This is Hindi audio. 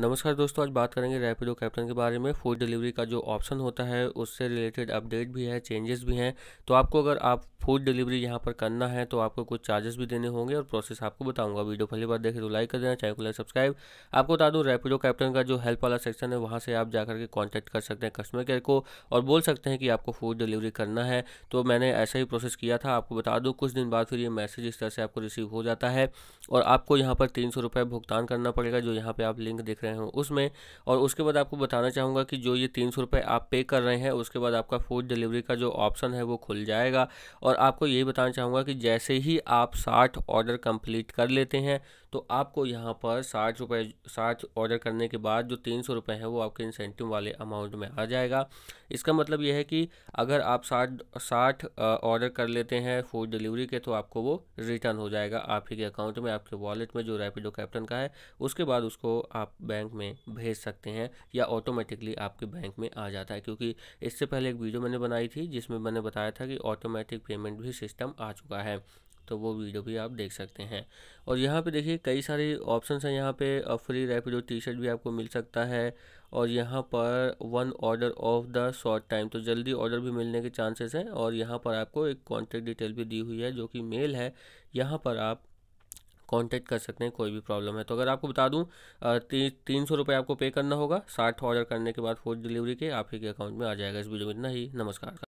नमस्कार दोस्तों आज बात करेंगे रैपिडो कैप्टन के बारे में फूड डिलीवरी का जो ऑप्शन होता है उससे रिलेटेड अपडेट भी है चेंजेस भी हैं तो आपको अगर आप फूड डिलीवरी यहाँ पर करना है तो आपको कुछ चार्जेस भी देने होंगे और प्रोसेस आपको बताऊंगा वीडियो पहली बार देखे तो लाइक कर देना चैनल को लाइक सब्सक्राइब आपको बता दूँ रैपिडो कैप्टन का जो हेल्प वाला सेक्शन है वहाँ से आप जाकर के कॉन्टैक्ट कर सकते हैं कस्टमर केयर को और बोल सकते हैं कि आपको फूड डिलीवरी करना है तो मैंने ऐसा ही प्रोसेस किया था आपको बता दूँ कुछ दिन बाद फिर ये मैसेज इस तरह से आपको रिसीव हो जाता है और आपको यहाँ पर तीन भुगतान करना पड़ेगा जो यहाँ पर आप लिंक देख रहे हो उसमें और उसके बाद आपको बताना चाहूँगा कि जो ये तीन आप पे कर रहे हैं उसके बाद आपका फूड डिलीवरी का जो ऑप्शन है वो खुल जाएगा और और आपको यही बताना चाहूँगा कि जैसे ही आप साठ ऑर्डर कंप्लीट कर लेते हैं तो आपको यहाँ पर साठ रुपये साठ ऑर्डर करने के बाद जो तीन सौ रुपये हैं वो आपके इंसेंटिव वाले अमाउंट में आ जाएगा इसका मतलब यह है कि अगर आप साठ साठ ऑर्डर कर लेते हैं फूड डिलीवरी के तो आपको वो रिटर्न हो जाएगा आप ही के अकाउंट में आपके वॉलेट में जो रैपिडो कैप्टन का है उसके बाद उसको आप बैंक में भेज सकते हैं या ऑटोमेटिकली आपके बैंक में आ जाता है क्योंकि इससे पहले एक वीडियो मैंने बनाई थी जिसमें मैंने बताया था कि ऑटोमेटिक पेमेंट पेमेंट भी सिस्टम आ चुका है तो वो वीडियो भी आप देख सकते हैं और यहाँ पे देखिए कई सारे ऑप्शंस हैं यहाँ पे फ्री रेपिडो टी शर्ट भी आपको मिल सकता है और यहाँ पर one order of the short time तो जल्दी ऑर्डर भी मिलने के चांसेस हैं और यहाँ पर आपको एक कॉन्टैक्ट डिटेल भी दी हुई है जो कि मेल है यहाँ पर आप कॉन्टेक्ट कर सकते हैं कोई भी प्रॉब्लम है तो अगर आपको बता दूँ ती, तीन सौ रुपये आपको पे करना होगा साठ ऑर्डर करने के बाद फूड डिलीवरी के आप ही के अकाउंट में आ जाएगा इस वीडियो में इतना ही नमस्कार